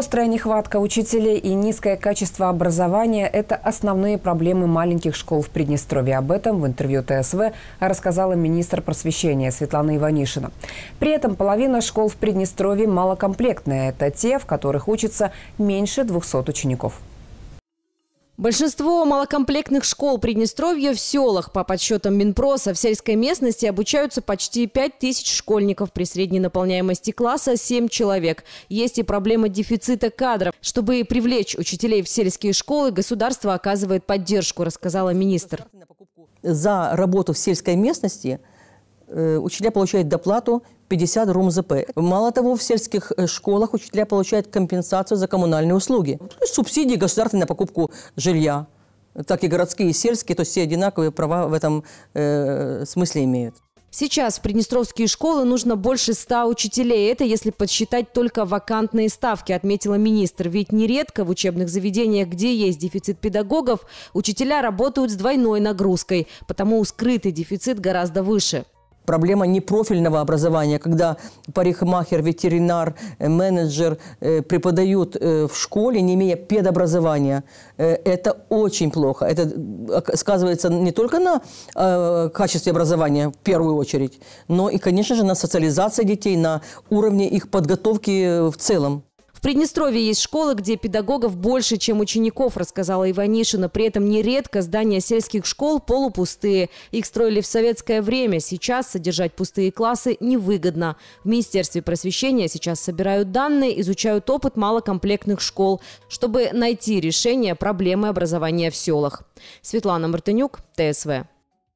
Острая нехватка учителей и низкое качество образования – это основные проблемы маленьких школ в Приднестровье. Об этом в интервью ТСВ рассказала министр просвещения Светлана Иванишина. При этом половина школ в Приднестровье малокомплектная. Это те, в которых учатся меньше 200 учеников. Большинство малокомплектных школ Приднестровья в селах, по подсчетам Минпроса, в сельской местности обучаются почти 5 тысяч школьников при средней наполняемости класса 7 человек. Есть и проблема дефицита кадров. Чтобы привлечь учителей в сельские школы, государство оказывает поддержку, рассказала министр. За работу в сельской местности – Э, учителя получают доплату 50 рум ЗП. Мало того, в сельских э, школах учителя получают компенсацию за коммунальные услуги. То есть субсидии государственные на покупку жилья. Так и городские, и сельские, то есть все одинаковые права в этом э, смысле имеют. Сейчас в приднестровские школы нужно больше ста учителей. Это если подсчитать только вакантные ставки, отметила министр. Ведь нередко в учебных заведениях, где есть дефицит педагогов, учителя работают с двойной нагрузкой, потому скрытый дефицит гораздо выше проблема непрофильного образования, когда парикмахер, ветеринар, э, менеджер э, преподают э, в школе, не имея педобразования. Это очень плохо. Это сказывается не только на качестве образования в первую очередь, но и, конечно же, на социализации детей, на уровне их подготовки в целом. В Приднестровье есть школы, где педагогов больше, чем учеников, рассказала Иванишина. При этом нередко здания сельских школ полупустые. Их строили в советское время. Сейчас содержать пустые классы невыгодно. В Министерстве просвещения сейчас собирают данные, изучают опыт малокомплектных школ, чтобы найти решение проблемы образования в селах. Светлана Мартынюк, ТСВ.